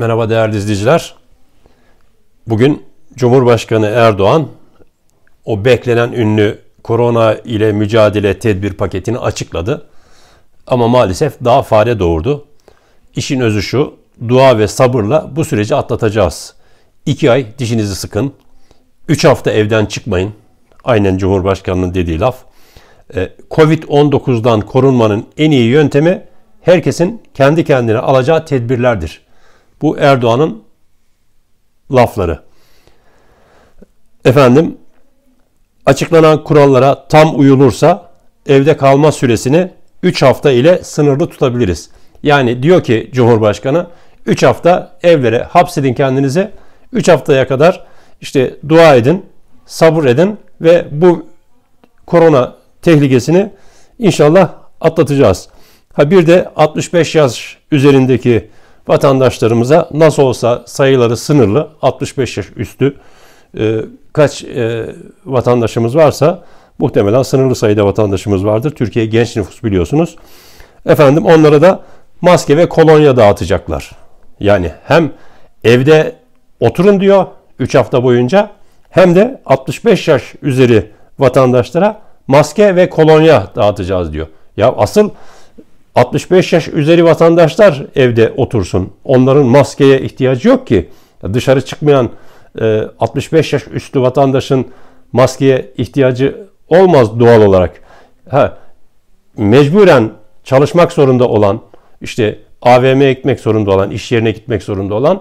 Merhaba değerli izleyiciler. Bugün Cumhurbaşkanı Erdoğan o beklenen ünlü korona ile mücadele tedbir paketini açıkladı. Ama maalesef daha fare doğurdu. İşin özü şu, dua ve sabırla bu süreci atlatacağız. İki ay dişinizi sıkın, üç hafta evden çıkmayın. Aynen Cumhurbaşkanı'nın dediği laf. Ee, Covid-19'dan korunmanın en iyi yöntemi herkesin kendi kendine alacağı tedbirlerdir.'' Bu Erdoğan'ın lafları. Efendim açıklanan kurallara tam uyulursa evde kalma süresini 3 hafta ile sınırlı tutabiliriz. Yani diyor ki Cumhurbaşkanı 3 hafta evlere hapsedin kendinizi. 3 haftaya kadar işte dua edin, sabır edin ve bu korona tehlikesini inşallah atlatacağız. Ha bir de 65 yaş üzerindeki vatandaşlarımıza nasıl olsa sayıları sınırlı 65 yaş üstü e, kaç e, vatandaşımız varsa muhtemelen sınırlı sayıda vatandaşımız vardır. Türkiye genç nüfus biliyorsunuz. Efendim onlara da maske ve kolonya dağıtacaklar. Yani hem evde oturun diyor 3 hafta boyunca hem de 65 yaş üzeri vatandaşlara maske ve kolonya dağıtacağız diyor. Ya asıl 65 yaş üzeri vatandaşlar evde otursun. Onların maskeye ihtiyacı yok ki. Dışarı çıkmayan 65 e, yaş üstü vatandaşın maskeye ihtiyacı olmaz doğal olarak. Ha, mecburen çalışmak zorunda olan, işte AVM'ye gitmek zorunda olan, iş yerine gitmek zorunda olan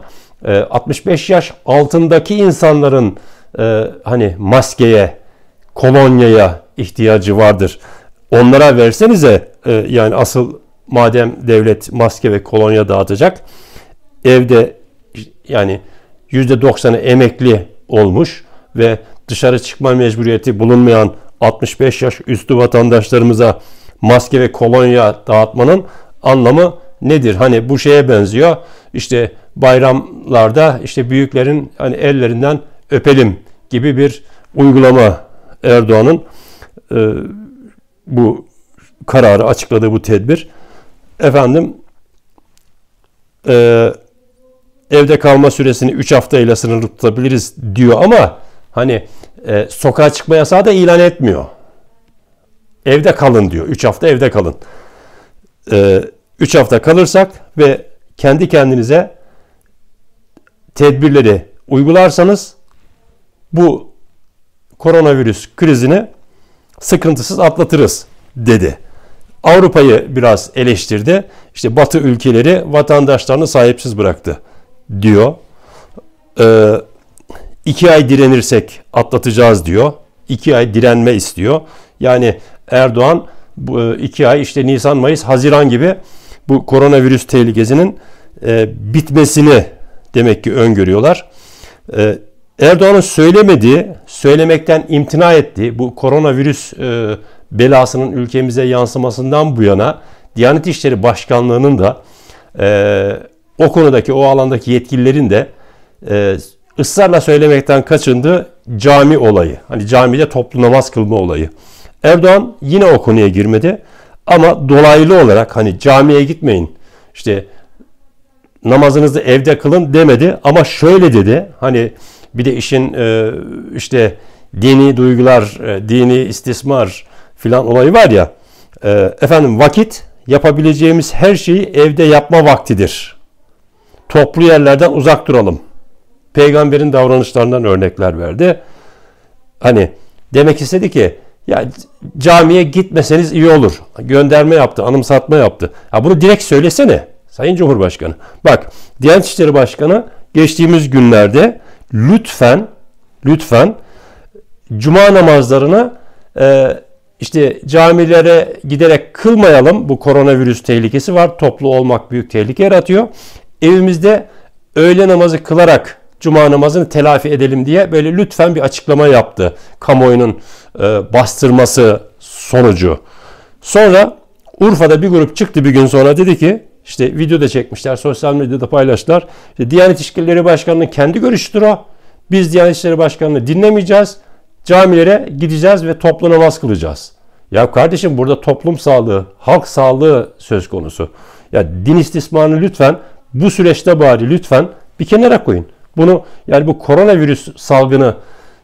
65 e, yaş altındaki insanların e, hani maskeye, kolonyaya ihtiyacı vardır. Onlara versenize e, yani asıl madem devlet maske ve kolonya dağıtacak evde yani %90'ı emekli olmuş ve dışarı çıkma mecburiyeti bulunmayan 65 yaş üstü vatandaşlarımıza maske ve kolonya dağıtmanın anlamı nedir? Hani bu şeye benziyor. İşte bayramlarda işte büyüklerin hani ellerinden öpelim gibi bir uygulama Erdoğan'ın e, bu kararı açıkladı bu tedbir. Efendim e, evde kalma süresini 3 hafta ile sınırlı tutabiliriz diyor ama hani e, sokağa çıkma yasağı da ilan etmiyor. Evde kalın diyor. 3 hafta evde kalın. 3 e, üç hafta kalırsak ve kendi kendinize tedbirleri uygularsanız bu koronavirüs krizini sıkıntısız atlatırız dedi. Avrupa'yı biraz eleştirdi. İşte Batı ülkeleri vatandaşlarını sahipsiz bıraktı diyor. Ee, iki ay direnirsek atlatacağız diyor. İki ay direnme istiyor. Yani Erdoğan bu e, iki ay işte Nisan, Mayıs, Haziran gibi bu koronavirüs tehlikesinin e, bitmesini demek ki öngörüyorlar. E, Erdoğan'ın söylemediği, söylemekten imtina ettiği bu koronavirüs e, belasının ülkemize yansımasından bu yana Diyanet İşleri Başkanlığı'nın da e, o konudaki o alandaki yetkililerin de e, ısrarla söylemekten kaçındığı cami olayı. Hani camide toplu namaz kılma olayı. Erdoğan yine o konuya girmedi ama dolaylı olarak hani camiye gitmeyin işte namazınızı evde kılın demedi ama şöyle dedi hani bir de işin e, işte dini duygular, e, dini istismar, filan olayı var ya. E, efendim vakit yapabileceğimiz her şeyi evde yapma vaktidir. Toplu yerlerden uzak duralım. Peygamberin davranışlarından örnekler verdi. Hani demek istedi ki ya camiye gitmeseniz iyi olur. Gönderme yaptı, anımsatma yaptı. Ya bunu direkt söylesene Sayın Cumhurbaşkanı. Bak Diyanet İşleri Başkanı geçtiğimiz günlerde lütfen lütfen cuma namazlarına e, işte camilere giderek kılmayalım. Bu koronavirüs tehlikesi var. Toplu olmak büyük tehlike yaratıyor. Evimizde öğle namazı kılarak cuma namazını telafi edelim diye böyle lütfen bir açıklama yaptı. Kamuoyunun e, bastırması sonucu. Sonra Urfa'da bir grup çıktı bir gün sonra dedi ki işte video da çekmişler, sosyal medyada paylaştılar. İşte Diyanet İşleri Başkanı'nın kendi görüşüdür o. Biz Diyanet İşleri Başkanı'nı dinlemeyeceğiz camilere gideceğiz ve toplu namaz kılacağız. Ya kardeşim burada toplum sağlığı, halk sağlığı söz konusu. Ya din istismarını lütfen bu süreçte bari lütfen bir kenara koyun. Bunu yani bu koronavirüs salgını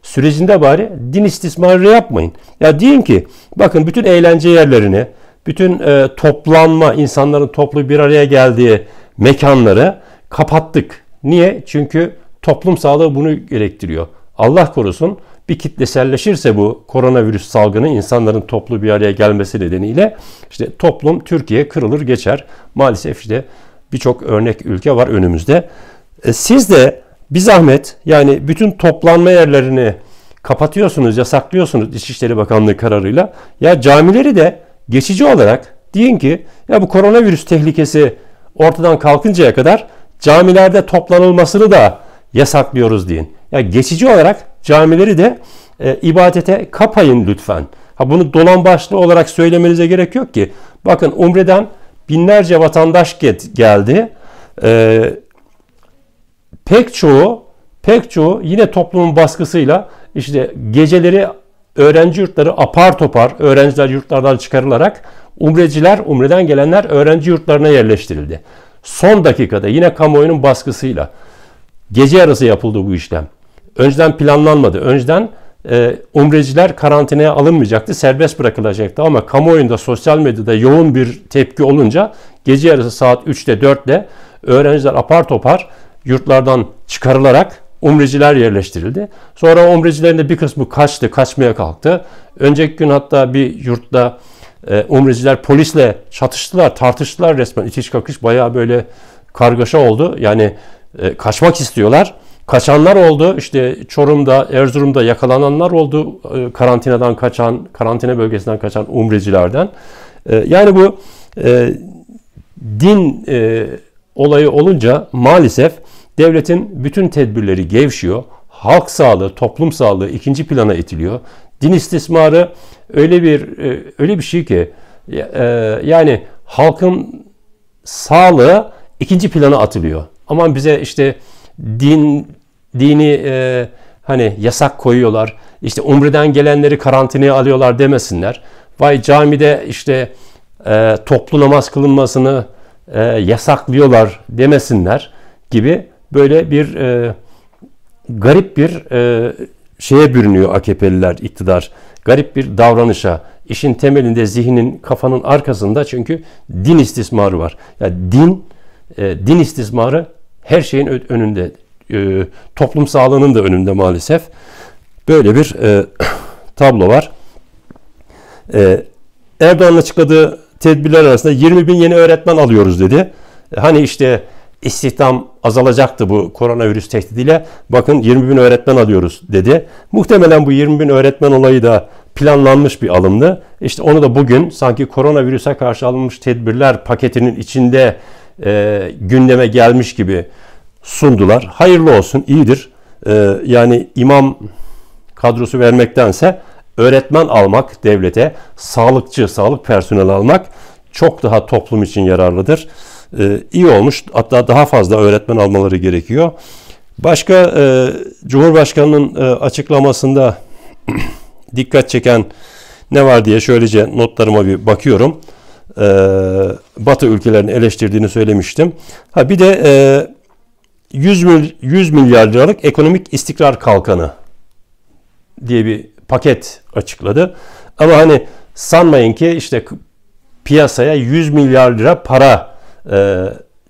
sürecinde bari din istismarı yapmayın. Ya diyin ki bakın bütün eğlence yerlerini, bütün e, toplanma, insanların toplu bir araya geldiği mekanları kapattık. Niye? Çünkü toplum sağlığı bunu gerektiriyor. Allah korusun bir kitleselleşirse bu koronavirüs salgını insanların toplu bir araya gelmesi nedeniyle işte toplum Türkiye kırılır geçer. Maalesef işte birçok örnek ülke var önümüzde. E, siz de bir zahmet yani bütün toplanma yerlerini kapatıyorsunuz, yasaklıyorsunuz İçişleri Bakanlığı kararıyla. Ya camileri de geçici olarak diyin ki ya bu koronavirüs tehlikesi ortadan kalkıncaya kadar camilerde toplanılmasını da yasaklıyoruz deyin. Ya geçici olarak camileri de e, ibadete kapayın lütfen. Ha bunu dolan başlı olarak söylemenize gerek yok ki. Bakın Umre'den binlerce vatandaş get, geldi. E, pek çoğu pek çoğu yine toplumun baskısıyla işte geceleri öğrenci yurtları apar topar öğrenciler yurtlardan çıkarılarak umreciler, umreden gelenler öğrenci yurtlarına yerleştirildi. Son dakikada yine kamuoyunun baskısıyla gece yarısı yapıldı bu işlem önceden planlanmadı. Önceden e, umreciler karantinaya alınmayacaktı, serbest bırakılacaktı. Ama kamuoyunda, sosyal medyada yoğun bir tepki olunca gece yarısı saat 3'te 4'te öğrenciler apar topar yurtlardan çıkarılarak umreciler yerleştirildi. Sonra umrecilerin de bir kısmı kaçtı, kaçmaya kalktı. Önceki gün hatta bir yurtta e, umreciler polisle çatıştılar, tartıştılar resmen. İtiş kakış bayağı böyle kargaşa oldu. Yani e, kaçmak istiyorlar. Kaçanlar oldu. İşte Çorum'da, Erzurum'da yakalananlar oldu. Ee, karantinadan kaçan, karantina bölgesinden kaçan umrecilerden. Ee, yani bu e, din e, olayı olunca maalesef devletin bütün tedbirleri gevşiyor. Halk sağlığı, toplum sağlığı ikinci plana itiliyor. Din istismarı öyle bir e, öyle bir şey ki yani halkın sağlığı ikinci plana atılıyor. Aman bize işte din dini e, hani yasak koyuyorlar. İşte umreden gelenleri karantinaya alıyorlar demesinler. Vay camide işte e, toplu namaz kılınmasını e, yasaklıyorlar demesinler gibi böyle bir e, garip bir e, şeye bürünüyor AKP'liler iktidar. Garip bir davranışa. İşin temelinde zihnin kafanın arkasında çünkü din istismarı var. Yani din e, din istismarı her şeyin önünde e, toplum sağlığının da önünde maalesef. Böyle bir e, tablo var. E, Erdoğan'ın açıkladığı tedbirler arasında 20 bin yeni öğretmen alıyoruz dedi. E, hani işte istihdam azalacaktı bu koronavirüs tehdidiyle. Bakın 20 bin öğretmen alıyoruz dedi. Muhtemelen bu 20 bin öğretmen olayı da planlanmış bir alımdı. İşte onu da bugün sanki koronavirüse karşı alınmış tedbirler paketinin içinde e, gündeme gelmiş gibi sundular. Hayırlı olsun, iyidir. Ee, yani imam kadrosu vermektense öğretmen almak devlete, sağlıkçı, sağlık personeli almak çok daha toplum için yararlıdır. Ee, iyi olmuş. Hatta daha fazla öğretmen almaları gerekiyor. Başka e, Cumhurbaşkanı'nın e, açıklamasında dikkat çeken ne var diye şöylece notlarıma bir bakıyorum. E, Batı ülkelerini eleştirdiğini söylemiştim. Ha bir de e, 100, mil, 100 milyar liralık ekonomik istikrar kalkanı diye bir paket açıkladı. Ama hani sanmayın ki işte piyasaya 100 milyar lira para e,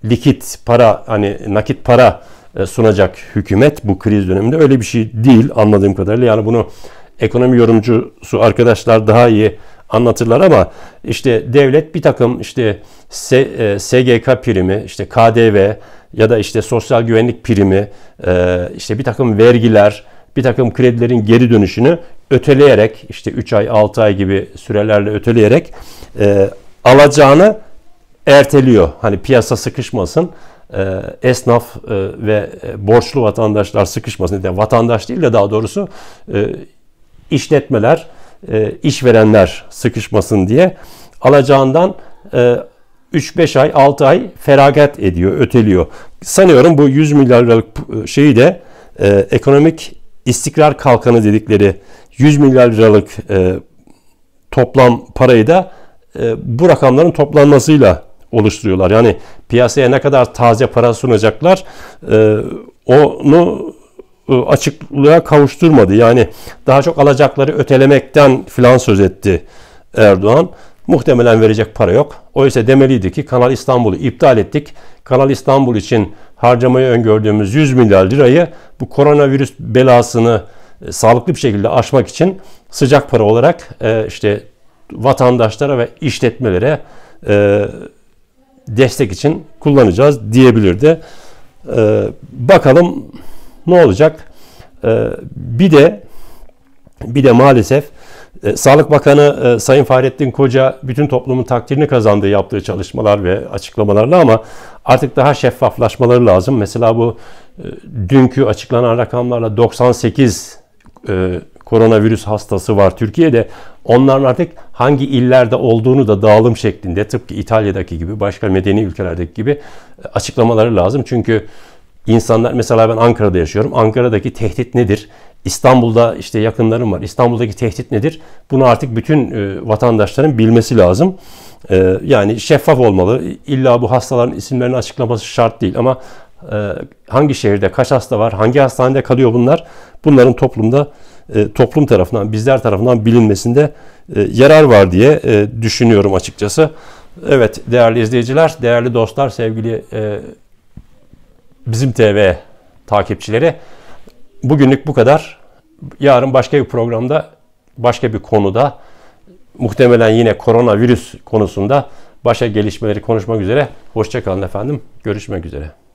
likit para hani nakit para e, sunacak hükümet bu kriz döneminde öyle bir şey değil anladığım kadarıyla. Yani bunu ekonomi yorumcusu arkadaşlar daha iyi anlatırlar ama işte devlet bir takım işte SGK e, primi, işte KDV ya da işte sosyal güvenlik primi, e, işte bir takım vergiler, bir takım kredilerin geri dönüşünü öteleyerek işte 3 ay 6 ay gibi sürelerle öteleyerek e, alacağını erteliyor. Hani piyasa sıkışmasın esnaf ve borçlu vatandaşlar sıkışmasın diye vatandaş değil de daha doğrusu işletmeler, e, işverenler sıkışmasın diye alacağından 3-5 e, ay, 6 ay feragat ediyor, öteliyor. Sanıyorum bu 100 milyar liralık e, şeyi de e, ekonomik istikrar kalkanı dedikleri 100 milyar liralık toplam parayı da bu rakamların toplanmasıyla oluşturuyorlar. Yani piyasaya ne kadar taze para sunacaklar onu e, açıklığa kavuşturmadı. Yani daha çok alacakları ötelemekten filan söz etti Erdoğan. Muhtemelen verecek para yok. Oysa demeliydi ki Kanal İstanbul'u iptal ettik. Kanal İstanbul için harcamayı öngördüğümüz 100 milyar lirayı bu koronavirüs belasını e, sağlıklı bir şekilde aşmak için sıcak para olarak e, işte vatandaşlara ve işletmelere destek için kullanacağız diyebilirdi. bakalım ne olacak? Ee, bir de bir de maalesef e, Sağlık Bakanı e, Sayın Fahrettin Koca bütün toplumun takdirini kazandığı yaptığı çalışmalar ve açıklamalarla ama artık daha şeffaflaşmaları lazım. Mesela bu e, dünkü açıklanan rakamlarla 98 koronavirüs hastası var Türkiye'de. Onların artık hangi illerde olduğunu da dağılım şeklinde tıpkı İtalya'daki gibi başka medeni ülkelerdeki gibi açıklamaları lazım. Çünkü İnsanlar mesela ben Ankara'da yaşıyorum. Ankara'daki tehdit nedir? İstanbul'da işte yakınlarım var. İstanbul'daki tehdit nedir? Bunu artık bütün e, vatandaşların bilmesi lazım. E, yani şeffaf olmalı. İlla bu hastaların isimlerini açıklaması şart değil ama e, hangi şehirde kaç hasta var, hangi hastanede kalıyor bunlar? Bunların toplumda toplum tarafından, bizler tarafından bilinmesinde yarar var diye düşünüyorum açıkçası. Evet değerli izleyiciler, değerli dostlar, sevgili e, bizim TV takipçileri. Bugünlük bu kadar. Yarın başka bir programda, başka bir konuda muhtemelen yine koronavirüs konusunda başka gelişmeleri konuşmak üzere. Hoşçakalın efendim. Görüşmek üzere.